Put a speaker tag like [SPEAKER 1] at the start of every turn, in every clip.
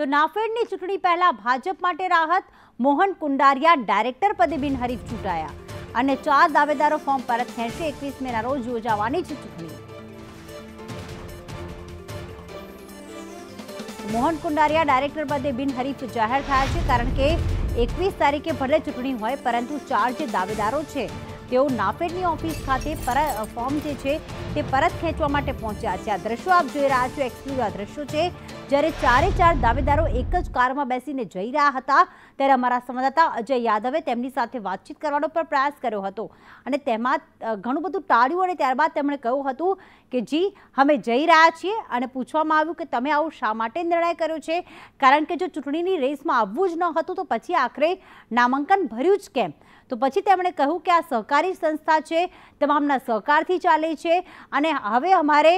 [SPEAKER 1] તો નાફેડની ચૂંટણી પહેલા ભાજપ માટે રાહત મોહન કુંડારિયા ડાયરેક્ટર પદે બિનહરીફ ચૂંટાયા અને ચાર દાવેદારો ફોર્મ પરત ખેંચશે એકવીસ મેના રોજ યોજાવાની છે ચૂંટણી મોહન કુંડારિયા ડાયરેક્ટર પદે બિનહરીફ જાહેર થયા છે કારણ કે એકવીસ તારીખે ભલે ચૂંટણી હોય પરંતુ ચાર જે દાવેદારો છે તેઓ નાફેડની ઓફિસ ખાતે ફોર્મ જે છે તે પરત ખેંચવા માટે પહોંચ્યા છે આ દ્રશ્યો આપ જોઈ રહ્યા છો એક્સક્લુઝ આ દ્રશ્યો છે જ્યારે ચારે ચાર દાવેદારો એક જ કારમાં બેસીને જઈ રહ્યા હતા ત્યારે અમારા સંવાદદાતા અજય યાદવે તેમની સાથે વાતચીત કરવાનો પણ પ્રયાસ કર્યો હતો અને તેમાં ઘણું બધું ટાળ્યું અને ત્યારબાદ તેમણે કહ્યું હતું કે જી અમે જઈ રહ્યા છીએ અને પૂછવામાં આવ્યું કે તમે આવું શા માટે નિર્ણય કર્યો છે કારણ કે જો ચૂંટણીની રેસમાં આવવું જ ન હતું તો પછી આખરે નામાંકન ભર્યું જ કેમ તો પછી તમે એ કહું કે આ સહકારી સંસ્થા છે તમામ ના સહકારથી ચાલે છે અને હવે અમારે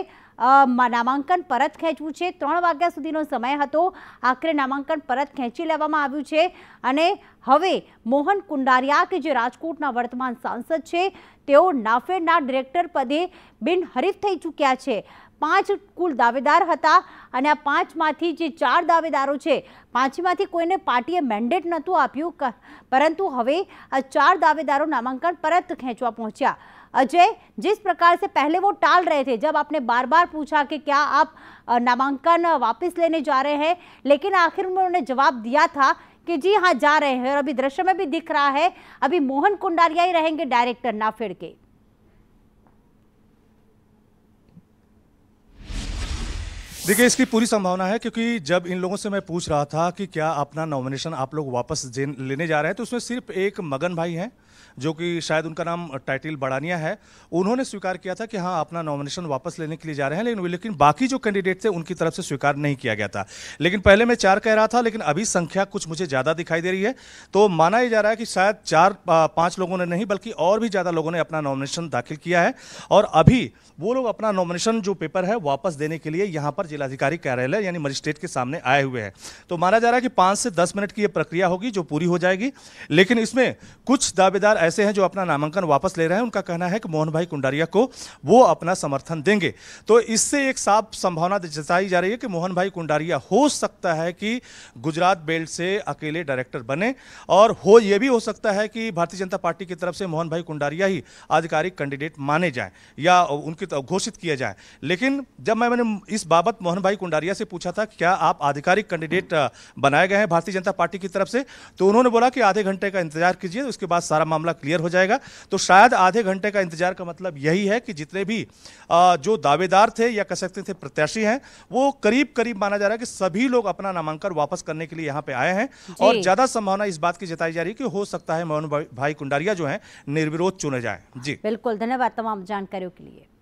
[SPEAKER 1] નામાંકન પરત ખેંચવું છે 3 વાગ્યા સુધીનો સમય હતો આખરે નામાંકન પરત ખેંચી લેવામાં આવ્યું છે અને હવે મોહન કુંડરિયા કે જે રાજકોટના વર્તમાન સાંસદ છે તેઓ નાફેરના ડિરેક્ટર પદે બિન હરીફ થઈ ચૂક્યા છે પાંચ કુલ દાવેદાર હતા અને આ પાંચમાંથી જે ચાર દાવેદારો છે પાંચમાંથી કોઈને પાર્ટીએ મેન્ડેટ નહોતું આપ્યું પરંતુ હવે આ ચાર દાવેદારો નામાંકન પરત ખેંચવા પહોંચ્યા અજય જેસ પ્રકાર સે પહેલા વો ટાળ રહે थे जब आपने बार-बार पूछा કે શું આપ નામાંકન واپس લેને જારે હે લેકિન આખિરમે ઉને જવાબ દિયા થા कि जी हाँ जा रहे हैं और अभी दृश्य में भी दिख रहा है अभी मोहन कुंडारिया ही रहेंगे डायरेक्टर नाफेड़ के
[SPEAKER 2] देखिए इसकी पूरी संभावना है क्योंकि जब इन लोगों से मैं पूछ रहा था कि क्या अपना नॉमिनेशन आप लोग वापस लेने जा रहे हैं तो उसमें सिर्फ एक मगन भाई हैं जो कि शायद उनका नाम टाइटिल बड़ानिया है उन्होंने स्वीकार किया था कि हाँ अपना नॉमिनेशन वापस लेने के लिए जा रहे हैं लेकिन लेकिन बाकी जो कैंडिडेट थे उनकी तरफ से स्वीकार नहीं किया गया था लेकिन पहले मैं चार कह रहा था लेकिन अभी संख्या कुछ मुझे ज़्यादा दिखाई दे रही है तो माना ही जा रहा है कि शायद चार पाँच लोगों ने नहीं बल्कि और भी ज़्यादा लोगों ने अपना नॉमिनेशन दाखिल किया है और अभी वो लोग अपना नॉमिनेशन जो पेपर है वापस देने के लिए यहाँ पर जिलाधिकारी कार्यालय यानी मजिस्ट्रेट के सामने आए हुए हैं तो माना जा रहा है कि पाँच से दस मिनट की ये प्रक्रिया होगी जो पूरी हो जाएगी लेकिन इसमें कुछ दावेदार ऐसे हैं जो अपना नामांकन वापस ले रहे हैं उनका कहना है कि मोहन भाई कुंडारिया को वो अपना समर्थन देंगे तो इससे एक साफ संभावना जताई जा रही है कि मोहन भाई कुंडारिया हो सकता है कि गुजरात बेल्ट से अकेले डायरेक्टर बने और हो ये भी हो सकता है कि भारतीय जनता पार्टी की तरफ से मोहन भाई कुंडारिया ही आधिकारिक कैंडिडेट माने जाए या उनकी तो घोषित किया जाए लेकिन जब मैं मैंने इस बाबत मोहन भाई कुंडारिया से पूछा था क्या आप आधिकारिक कैंडिडेट बनाए गए हैं भारतीय जनता पार्टी की तरफ से तो उन्होंने बोला कि आधे घंटे का इंतजार कीजिए उसके बाद सारा मामला क्लियर हो जाएगा तो शायद आधे घंटे का इंतजार का मतलब यही है कि जितने भी जो दावेदार थे या कह सकते थे प्रत्याशी हैं वो करीब करीब माना जा रहा है कि सभी लोग अपना नामांकन वापस करने के लिए यहाँ पे आए हैं और ज्यादा संभावना इस बात की जताई जा रही है कि हो सकता है मोहन भाई कुंडारिया जो है निर्विरोध चुने जाए जी
[SPEAKER 1] बिल्कुल धन्यवाद तमाम जानकारियों के लिए